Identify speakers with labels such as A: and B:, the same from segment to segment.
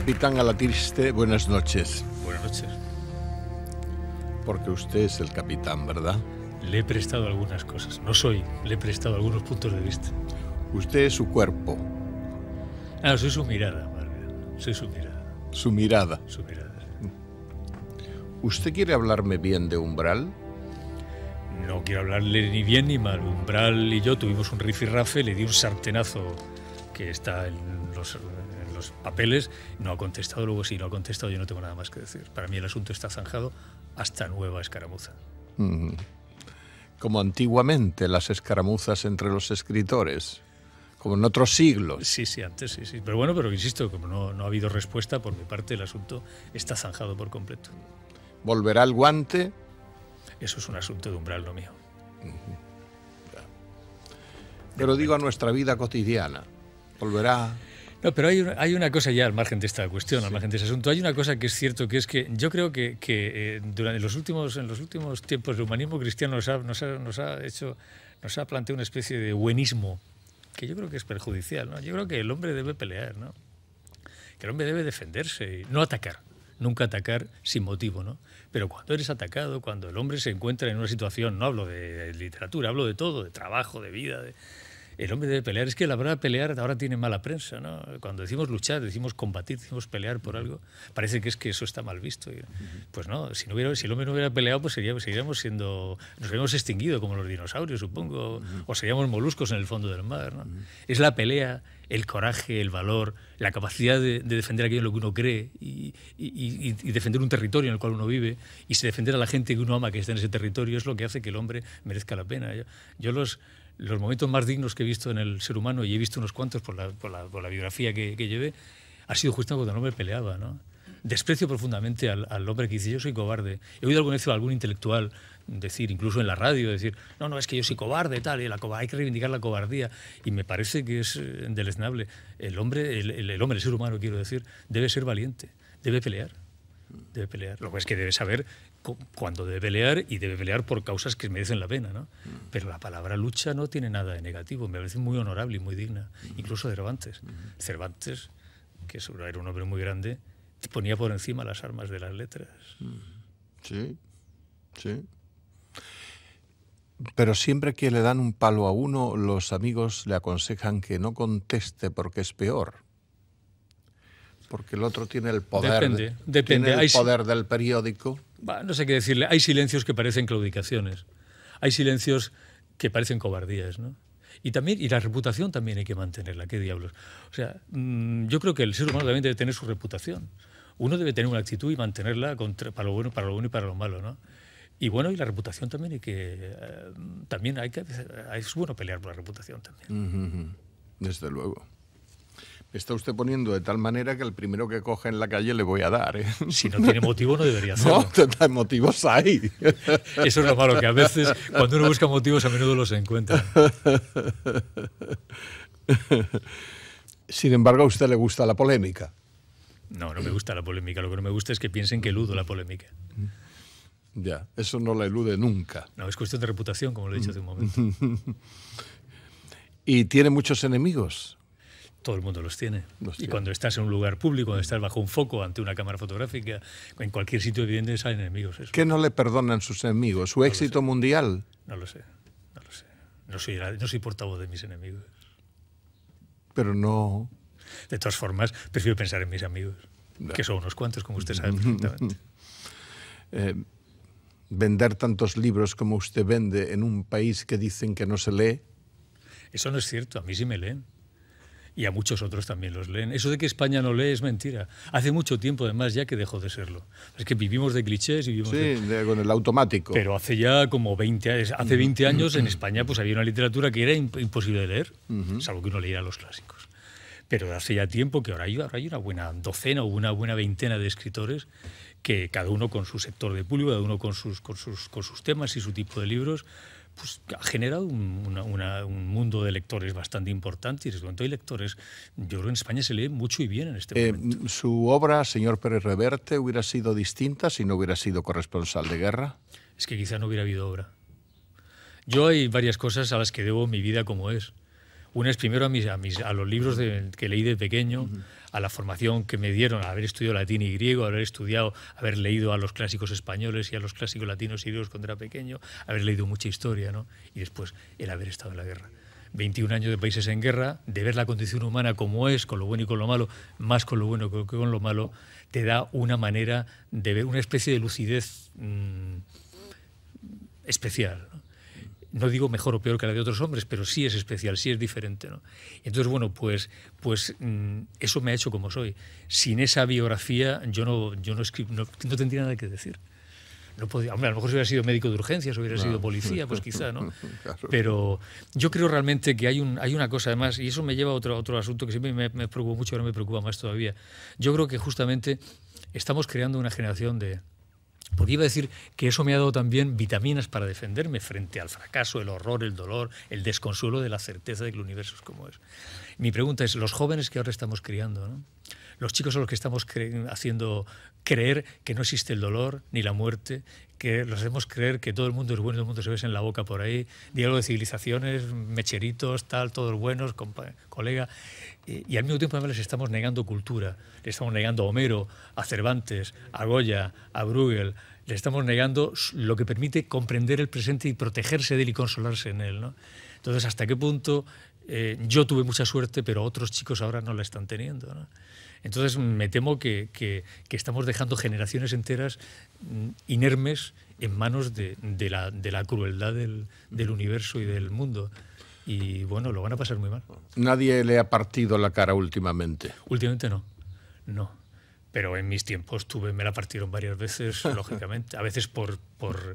A: capitán triste, buenas noches. Buenas noches. Porque usted es el capitán, ¿verdad?
B: Le he prestado algunas cosas. No soy, le he prestado algunos puntos de vista.
A: Usted es su cuerpo.
B: Ah, soy su mirada, Margaret. Soy su mirada.
A: Su mirada. Su mirada. ¿Usted quiere hablarme bien de Umbral?
B: No quiero hablarle ni bien ni mal. Umbral y yo tuvimos un rifirrafe, le di un sartenazo que está en los los papeles, no ha contestado, luego si no ha contestado yo no tengo nada más que decir. Para mí el asunto está zanjado hasta nueva escaramuza.
A: Como antiguamente las escaramuzas entre los escritores como en otros siglos. Sí, sí,
B: antes sí, sí. Pero bueno, pero insisto, como no, ha habido respuesta, por mi parte el asunto está zanjado por completo.
A: ¿Volverá el guante?
B: Eso es un asunto de umbral, lo mío.
A: Pero digo a nuestra vida cotidiana. ¿Volverá?
B: No, pero hay, una cosa ya al margen de esta cuestión, al margen de ese asunto. Hay una cosa que es cierto, que es que yo creo que, eh, durante los últimos, en los últimos tiempos el humanismo cristiano nos ha, hecho, nos ha planteado una especie de buenismo, que yo creo que es perjudicial. ¿no? Yo creo que el hombre debe pelear, ¿no? que el hombre debe defenderse, no atacar nunca atacar sin motivo, Pero cuando eres atacado, cuando el hombre se encuentra en una situación, no hablo de literatura, hablo de todo, de trabajo, de vida, de, el hombre debe pelear. Es que la verdad, pelear ahora tiene mala prensa, ¿no? Cuando decimos luchar, decimos combatir, decimos pelear por algo, parece que es que eso está mal visto. Pues no, si, no hubiera, si el hombre no hubiera peleado, pues seguiríamos siendo, nos habríamos extinguido como los dinosaurios, supongo, o seríamos moluscos en el fondo del mar, ¿no? Es la pelea el coraje, el valor, la capacidad de, defender aquello en lo que uno cree y, defender un territorio en el cual uno vive y se defender a la gente que uno ama que está en ese territorio es lo que hace que el hombre merezca la pena. yo los, los momentos más dignos que he visto en el ser humano, y he visto unos cuantos por la, por la, biografía que, que, llevé, ha sido justo cuando no me peleaba. ¿no? Desprecio profundamente al, hombre que dice yo soy cobarde. He oído algún intelectual decir, incluso en la radio, decir, no, no, es que yo soy cobarde, tal, y la hay que reivindicar la cobardía. Y me parece que es eh, deleznable. El hombre, el, el hombre, el ser humano, quiero decir, debe ser valiente, debe pelear debe pelear. Lo que es que debe saber cuándo debe pelear y debe pelear por causas que merecen la pena. ¿no? Mm. Pero la palabra lucha no tiene nada de negativo, me parece muy honorable y muy digna, mm. incluso Cervantes. Mm. Cervantes, que era un hombre muy grande, ponía por encima las armas de las letras. Sí,
A: sí. Pero siempre que le dan un palo a uno, los amigos le aconsejan que no conteste porque es peor porque el otro tiene el poder. Depende, depende. poder del periódico.
B: No sé qué decirle. Hay silencios que parecen claudicaciones. Hay silencios que parecen cobardías, ¿no? Y también y la reputación también hay que mantenerla, qué diablos. O sea, mm, yo creo que el ser humano también debe tener su reputación. Uno debe tener una actitud y mantenerla para lo bueno, para lo bueno y para lo malo, ¿no? Y bueno, y la reputación también hay que eh, también hay que es bueno pelear por la reputación
A: también. Desde luego. Está usted poniendo de tal manera que el primero que coge en la calle le voy a dar. ¿eh? Si no tiene motivo, no debería hacerlo. No, motivos hay.
B: Eso es lo malo, que a veces cuando uno busca motivos, a menudo los encuentra.
A: Sin embargo, a usted le gusta la polémica.
B: No, no me gusta la polémica. Lo que no me gusta es que piensen que eludo la polémica. Mm. Ya,
A: eso no la elude nunca.
B: No, es cuestión de reputación, como lo he dicho hace un momento.
A: ¿Y tiene muchos enemigos?
B: todo el mundo los tiene. y cuando estás en un lugar público, cuando estás bajo un foco, ante una cámara fotográfica, en cualquier sitio evidente hay enemigos.
A: ¿Qué no le perdonan sus enemigos? ¿Su éxito mundial?
B: No lo sé, no lo sé. No soy, portavoz de mis enemigos.
A: Pero no...
B: De todas formas, prefiero pensar en mis amigos, que son unos cuantos, como usted sabe perfectamente.
A: Eh, vender tantos libros como usted vende en un país que dicen que no se lee.
B: Eso no es cierto, a mí sí me leen y a muchos otros también los leen. Eso de que España no lee es mentira. Hace mucho tiempo, además, ya que dejó de serlo. Es que vivimos de clichés y vivimos de... Sí, con el
A: automático. Pero
B: hace ya como 20 años, hace 20 años en España pues había una literatura que era imposible de leer, salvo que uno leyera los clásicos. Pero hace ya tiempo que ahora hay, ahora hay una buena docena o una buena veintena de escritores que cada uno con su sector de público, cada uno con sus, con sus, con sus temas y su tipo de libros, pues, ha generado un, mundo de lectores bastante importante y desde el hay lectores, yo creo que en España se lee mucho y bien en este eh,
A: ¿Su obra, señor Pérez Reverte, hubiera sido distinta si no hubiera sido corresponsal de guerra?
B: Es que quizá no hubiera habido obra. Yo hay varias cosas a las que debo mi vida como es. Una es primero a, mis, los libros que leí de pequeño, a la formación que me dieron, a haber estudiado latín y griego, a haber estudiado, a haber leído a los clásicos españoles y a los clásicos latinos y griegos cuando era pequeño, a haber leído mucha historia, ¿no? Y después el haber estado en la guerra. 21 años de países en guerra, de ver la condición humana como es, con lo bueno y con lo malo, más con lo bueno que con lo malo, te da una manera de ver una especie de lucidez mm, especial no digo mejor o peor que la de otros hombres, pero sí es especial, sí es diferente. ¿no? Entonces, bueno, pues, pues mm, eso me ha hecho como soy. Sin esa biografía yo no, yo no, no tendría nada que decir. No podía, a lo mejor si hubiera sido médico de urgencias, hubiera sido policía, pues quizá, ¿no? Pero yo creo realmente que hay, un, hay una cosa además, y eso me lleva a otro, otro asunto que siempre me, preocupa mucho mucho, ahora me preocupa más todavía. Yo creo que justamente estamos creando una generación de, porque iba a decir que eso me ha dado también vitaminas para defenderme frente al fracaso, el horror, el dolor, el desconsuelo de la certeza de que el universo es como es. Mi pregunta es, los jóvenes que ahora estamos criando, ¿no? los chicos a los que estamos haciendo creer que no existe el dolor, ni la muerte, que los hacemos creer que todo el mundo es bueno, todo el mundo se besa en la boca por ahí, diálogo de civilizaciones, mecheritos, tal, todos buenos, colega, y, al mismo tiempo les estamos negando cultura, les estamos negando a Homero, a Cervantes, a Goya, a Bruegel, le estamos negando lo que permite comprender el presente y protegerse de él y consolarse en él. ¿no? Entonces, ¿hasta qué punto eh, yo tuve mucha suerte, pero otros chicos ahora no la están teniendo? ¿no? Entonces me temo que, estamos dejando generaciones enteras mm, inermes en manos de, la, de la, crueldad del, del universo y del mundo y bueno, lo van a pasar muy mal.
A: Nadie le ha partido la cara últimamente.
B: Últimamente no, no pero en mis tiempos tuve, me la partieron varias veces, lógicamente. A veces por,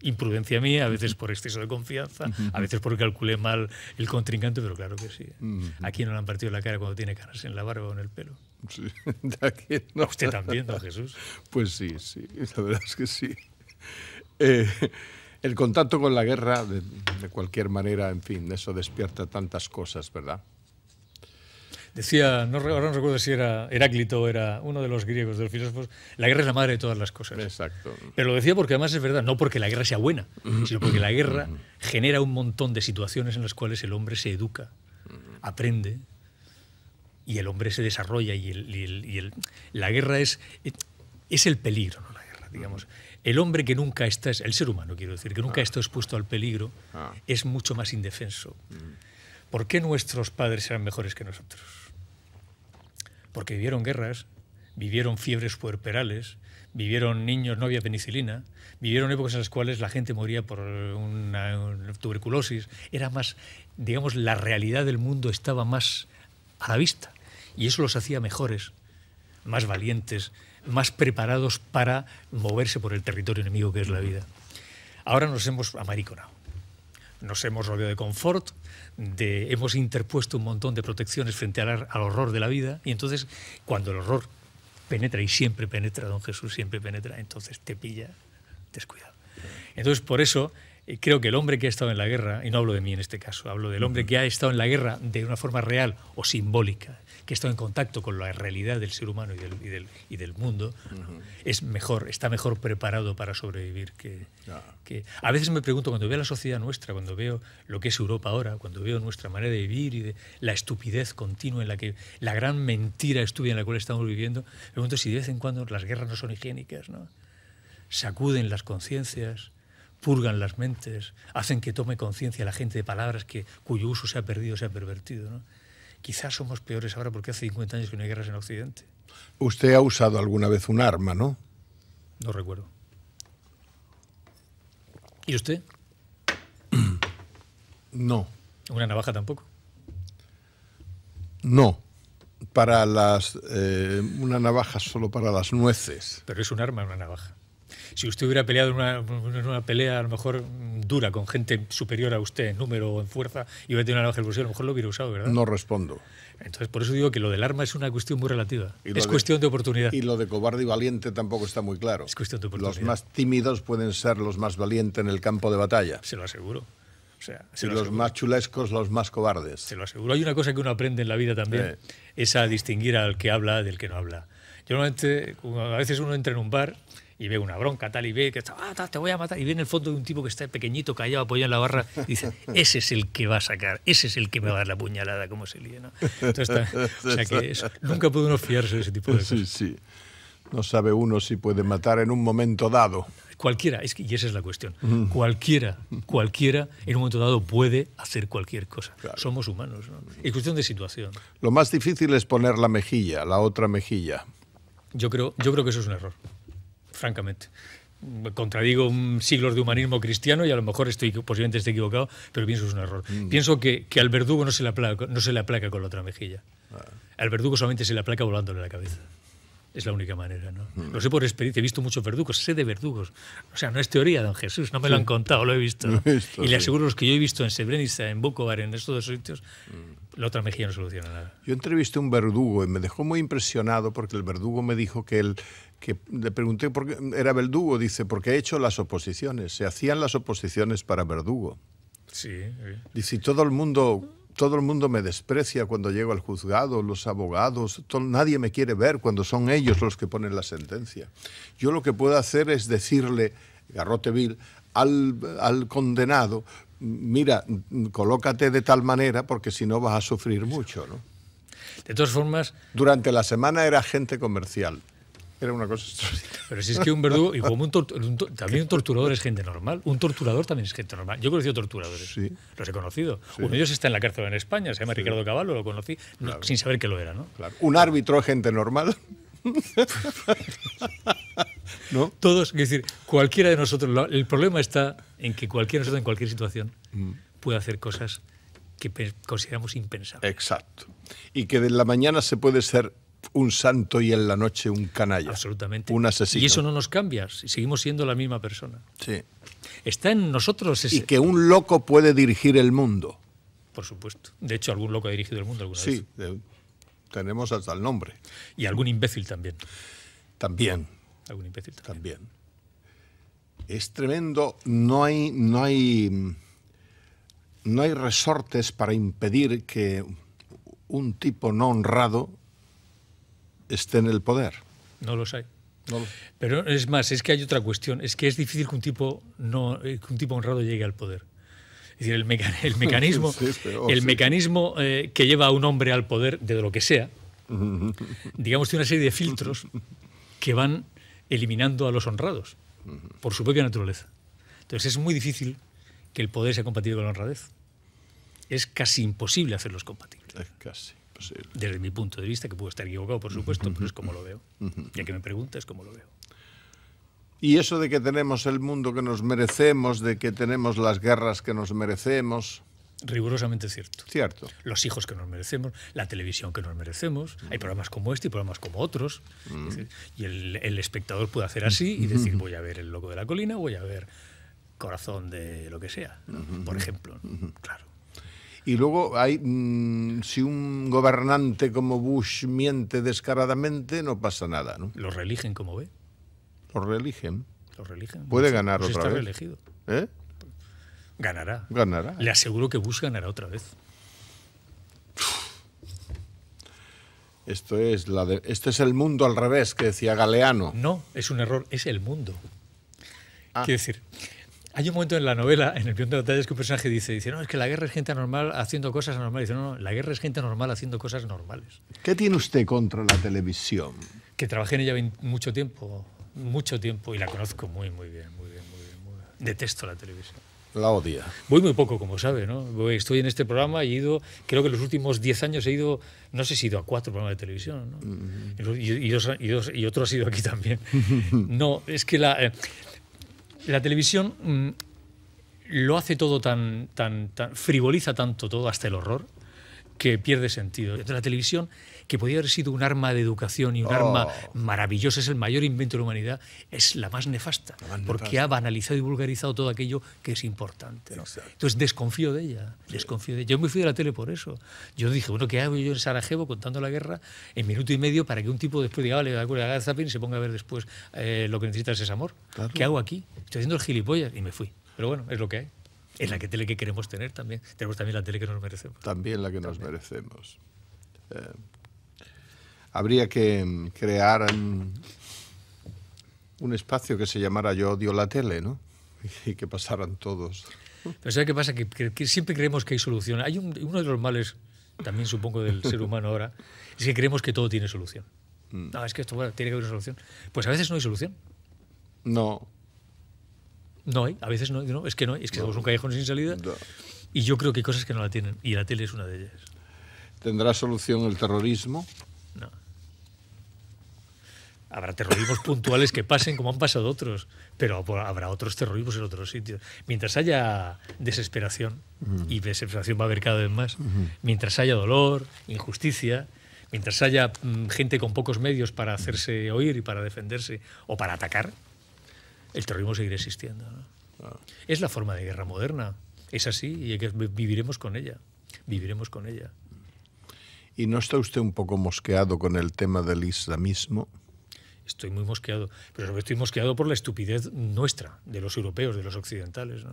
B: imprudencia mía, a veces por exceso de confianza, a veces porque calculé mal el contrincante, pero claro que sí. aquí no le han partido la cara cuando tiene caras en la barba o en el pelo? Sí, ¿A usted también, don Jesús?
A: Pues sí, sí, la verdad es que sí. Eh, el contacto con la guerra, de, de cualquier manera, en fin, eso despierta tantas cosas, ¿verdad?
B: Decía, no, ahora no recuerdo si era Heráclito, era uno de los griegos, de los filósofos, la guerra es la madre de todas las cosas. Exacto. Pero lo decía porque además es verdad, no porque la guerra sea buena, sino porque la guerra genera un montón de situaciones en las cuales el hombre se educa, aprende, y el hombre se desarrolla y, la guerra es, es el peligro, ¿no? la guerra, digamos. El hombre que nunca está, el ser humano quiero decir, que nunca ha ah. está expuesto al peligro, ah. es mucho más indefenso. ¿Por qué nuestros padres eran mejores que nosotros? porque vivieron guerras, vivieron fiebres puerperales, vivieron niños, no había penicilina, vivieron épocas en las cuales la gente moría por una, tuberculosis. Era más, digamos, la realidad del mundo estaba más a la vista y eso los hacía mejores, más valientes, más preparados para moverse por el territorio enemigo que es la vida. Ahora nos hemos amariconado nos hemos rodeado de confort, hemos interpuesto un montón de protecciones frente al, horror de la vida y entonces cuando el horror penetra y siempre penetra, don Jesús siempre penetra, entonces te pilla descuidado. Entonces por eso eh, creo que el hombre que ha estado en la guerra, y no hablo de mí en este caso, hablo del hombre que ha estado en la guerra de una forma real o simbólica, que ha estado en contacto con la realidad del ser humano y del, y del, mundo, es mejor, está mejor preparado para sobrevivir que, que, A veces me pregunto, cuando veo la sociedad nuestra, cuando veo lo que es Europa ahora, cuando veo nuestra manera de vivir y de, la estupidez continua en la que la gran mentira estúpida en la cual estamos viviendo, me pregunto si de vez en cuando las guerras no son higiénicas, ¿no? Sacuden las conciencias purgan las mentes, hacen que tome conciencia la gente de palabras que, cuyo uso se ha perdido, se ha pervertido. ¿no? Quizás somos peores ahora porque hace 50 años que no hay guerras en Occidente.
A: Usted ha usado alguna vez un arma, ¿no?
B: No recuerdo. ¿Y usted?
A: No.
B: ¿Una navaja tampoco?
A: No. Para las. Eh, una navaja solo para las nueces.
B: Pero es un arma, una navaja. Si usted hubiera peleado en una, pelea a lo mejor dura con gente superior a usted en número o en fuerza y hubiera tenido una navaja a lo mejor lo hubiera usado, ¿verdad? No respondo. Entonces, por eso digo que lo del arma es una cuestión muy relativa. Es cuestión de oportunidad. Y
A: lo de cobarde y valiente tampoco está muy claro. Es cuestión de oportunidad. Los más tímidos pueden ser los más valientes en el campo de batalla. Se lo aseguro.
B: O sea, los
A: más chulescos, los más cobardes. Se lo
B: aseguro. Hay una cosa que uno aprende en la vida también, es a distinguir al que habla del que no habla. Yo normalmente, a veces uno entra en un bar y ve una bronca tal y ve que está, ah, te voy a matar. Y ve en el fondo de un tipo que está pequeñito, callado, apoyado en la barra, y dice, ese es el que va a sacar, ese es el que me va a dar la puñalada, como se lía, ¿no? o sea que nunca puede uno fiarse de ese tipo de cosas. Sí, sí.
A: No sabe uno si puede matar en un momento dado.
B: Cualquiera, es que, y esa es la cuestión. Cualquiera, cualquiera en un momento dado puede hacer cualquier cosa. Somos humanos, Es cuestión de situación.
A: Lo más difícil es poner la mejilla, la otra mejilla.
B: Yo creo, yo creo que eso es un error francamente. Contradigo siglos de humanismo cristiano y a lo mejor estoy posiblemente esté equivocado, pero pienso que es un error. Mm. Pienso que, que, al verdugo no se, le aplaca, no se le aplaca con la otra mejilla. Ah. Al verdugo solamente se le aplaca volándole la cabeza. Es la única manera, ¿no? Mm. Lo sé por experiencia, he visto muchos verdugos, sé de verdugos. O sea, no es teoría, don Jesús, no me lo han contado, lo he visto. y le aseguro los que yo he visto en Srebrenica, en Bukovar en estos dos sitios, mm. la otra mejilla no soluciona nada.
A: Yo entrevisté a un verdugo y me dejó muy impresionado porque el verdugo me dijo que él que le pregunté por qué era verdugo, dice, porque ha hecho las oposiciones, se hacían las oposiciones para verdugo.
B: Sí. sí.
A: Dice, todo el mundo todo el mundo me desprecia cuando llego al juzgado, los abogados, nadie me quiere ver cuando son ellos los que ponen la sentencia. Yo lo que puedo hacer es decirle, Garroteville, al, al condenado, mira, colócate de tal manera porque si no vas a sufrir mucho, ¿no?
B: De todas formas...
A: Durante la semana era agente comercial,
B: era una cosa Pero si es que un verdugo, y como un, también un torturador es gente normal, un torturador también es gente normal. Yo he conocido torturadores, sí. los he conocido. Uno de ellos está en la cárcel en España, se llama Ricardo Caballo, lo conocí sin saber que lo era. ¿no? Claro. Un
A: árbitro es gente normal.
B: ¿No? Todos, es decir, cualquiera de nosotros, el problema está en que cualquiera de nosotros en cualquier situación mm. puede hacer cosas que consideramos impensables.
A: Exacto. Y que de la mañana se puede ser un santo y en la noche un canalla.
B: Absolutamente. Un asesino. Y eso no nos cambia, seguimos siendo la misma persona. Sí. Está en nosotros ese... Y que
A: un loco puede dirigir el mundo. Por supuesto.
B: De hecho, algún loco ha dirigido el mundo alguna vez. Sí, tenemos hasta el nombre. Y algún imbécil también.
A: También. Algún imbécil también. también. Es tremendo, no hay, no hay, no hay resortes para impedir que un tipo no honrado esté en el poder.
B: No los hay. Pero es más, es que hay otra cuestión, es que es difícil que un tipo no, eh, un tipo honrado llegue al poder. Es decir, el, mecanismo, el mecanismo eh, que lleva a un hombre al poder, de lo que sea, digamos, tiene una serie de filtros que van eliminando a los honrados por su propia naturaleza. Entonces es muy difícil que el poder sea compatible con la honradez. Es casi imposible hacerlos compatibles. Es casi. Desde mi punto de vista, que puedo estar equivocado, por supuesto, pero es como lo veo. Ya que me preguntas, como lo veo.
A: Y eso de que tenemos el mundo que nos merecemos, de que tenemos las guerras que nos merecemos.
B: Rigurosamente cierto. Cierto. Los hijos que nos merecemos, la televisión que nos merecemos. Hay mm. programas como este y programas como otros. Mm. y el, espectador puede hacer así y decir, voy a ver El Loco de la Colina, voy a ver Corazón de lo que sea, por ejemplo. Claro.
A: Y luego hay, mm, si un gobernante como Bush miente descaradamente, no pasa nada.
B: Lo religen como ve.
A: Lo religen.
B: Lo religen. Puede pues ganar pues otra está vez. Reelegido. ¿Eh? Ganará. Ganará. Le aseguro que Bush ganará otra vez.
A: Esto es la de, es el mundo al revés que decía Galeano.
B: No, es un error, es el mundo. Ah. Quiero decir, hay un momento en la novela, en el punto de batallas, que un personaje dice, dice, no, es que la guerra es gente normal haciendo cosas anormales. Dice, no, no, la guerra es gente normal haciendo cosas normales.
A: ¿Qué tiene usted contra la televisión?
B: Que trabajé en ella mucho tiempo, mucho tiempo, y la conozco muy, muy bien, muy bien, muy bien. Muy bien. Detesto la televisión. La odia. Voy muy poco, como sabe, ¿no? estoy en este programa y he ido, creo que los últimos 10 años he ido, no sé si he ido a cuatro programas de televisión, ¿no? y, y, otro ha sido aquí también. no, es que la... Eh, la televisión mm, lo hace todo tan, tan, frivoliza tanto todo hasta el horror, que pierde sentido. La televisión, que podía haber sido un arma de educación y un arma oh. maravillosa, es el mayor invento de la humanidad, es la más nefasta, porque ha banalizado y vulgarizado todo aquello que es importante. Entonces desconfío de ella, desconfío Yo me fui de la tele por eso. Yo dije, bueno, ¿qué hago yo en Sarajevo contando la guerra en minuto y medio para que un tipo después diga, vale, de acuerdo, y se ponga a ver después eh, lo que necesitas es amor? ¿Qué hago aquí? Estoy haciendo el gilipollas y me fui. Pero bueno, es lo que hay es la que tele que queremos tener también. Tenemos también la tele que nos merecemos. También la que nos
A: merecemos. Eh, habría que mm, crear mm, un espacio que se llamara Yo odio la tele, ¿no? Y que pasaran todos.
B: Pero ¿sabes qué pasa? Que, siempre creemos que hay solución. Hay uno de los males, también supongo, del ser humano ahora, es que creemos que todo tiene solución. Mm. No, es que esto tiene que haber una solución. Pues a veces no hay solución. No, no hay, a veces no, es que no hay, es que somos un callejón sin salida. Y yo creo que hay cosas que no la tienen, y la tele es una de ellas.
A: ¿Tendrá solución el terrorismo?
B: No. Habrá terrorismos puntuales que pasen como han pasado otros, pero habrá otros terrorismos en otros sitios. Mientras haya desesperación, mm. y desesperación va a haber cada vez más, mientras haya dolor, injusticia, mientras haya mm, gente con pocos medios para hacerse oír y para defenderse o para atacar, el terrorismo seguirá existiendo. Ah. Es la forma de guerra moderna, es así y que viviremos con ella, viviremos con ella.
A: ¿Y no está usted un poco mosqueado con el tema del islamismo?
B: Estoy muy mosqueado, pero estoy mosqueado por la estupidez nuestra, de los europeos, de los occidentales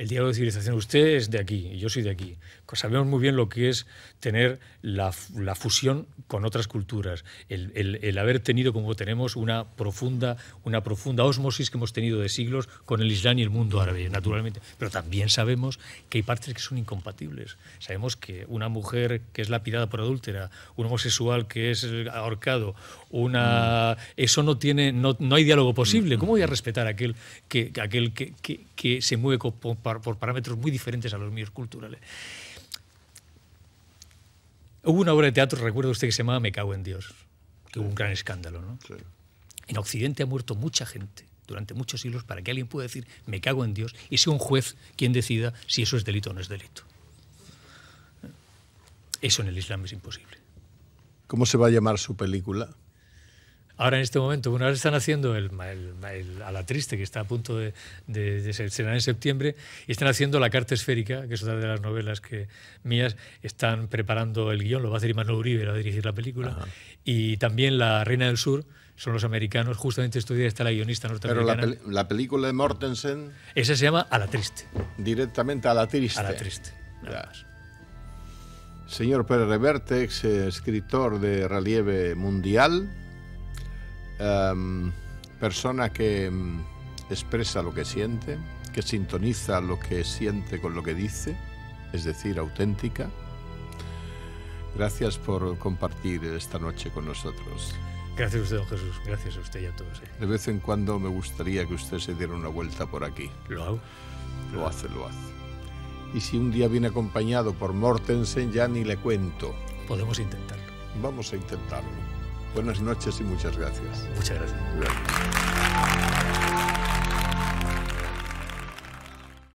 B: el diálogo de civilización. Usted es de aquí y yo soy de aquí. Sabemos muy bien lo que es tener la, fusión con otras culturas, el, haber tenido como tenemos una profunda, una profunda osmosis que hemos tenido de siglos con el Islam y el mundo árabe, naturalmente. Pero también sabemos que hay partes que son incompatibles. Sabemos que una mujer que es lapidada por adúltera, un homosexual que es ahorcado, una mm. eso no tiene, no, hay diálogo posible. Mm. ¿Cómo voy a respetar a aquel que, aquel que, que, que se mueve con por, parámetros muy diferentes a los míos culturales. Hubo una obra de teatro, recuerdo usted, que se llamaba Me cago en Dios, que hubo un gran escándalo. ¿no? En Occidente ha muerto mucha gente durante muchos siglos para que alguien pueda decir Me cago en Dios y sea un juez quien decida si eso es delito o no es delito. Eso en el Islam es imposible.
A: ¿Cómo se va a llamar su película?
B: ahora en este momento, una están haciendo el, a la triste que está a punto de, ser en septiembre, y están haciendo la carta esférica, que es otra de las novelas que mías, están preparando el guión, lo va a hacer Imanol Uribe, va a dirigir la película, y también La Reina del Sur, son los americanos, justamente estudia está la guionista norteamericana. Pero
A: la, la película de Mortensen... Esa se llama A la triste. Directamente A la triste. A la triste. Señor Pérez Reverte, ex eh, escritor de relieve mundial, Em, persona que em, expresa lo que siente, que sintoniza lo que siente con lo que dice, es decir, auténtica. Gracias por compartir esta noche con nosotros.
B: Gracias a usted, Jesús. Gracias a usted y a todos. Eh.
A: De vez en cuando me gustaría que usted se diera una vuelta por aquí. Lo hago. hace, lo hace. Y si un día viene acompañado por Mortensen, ya ni le cuento. Podemos intentarlo. Vamos a intentarlo. Buenas noches y muchas
B: gracias. Muchas gracias.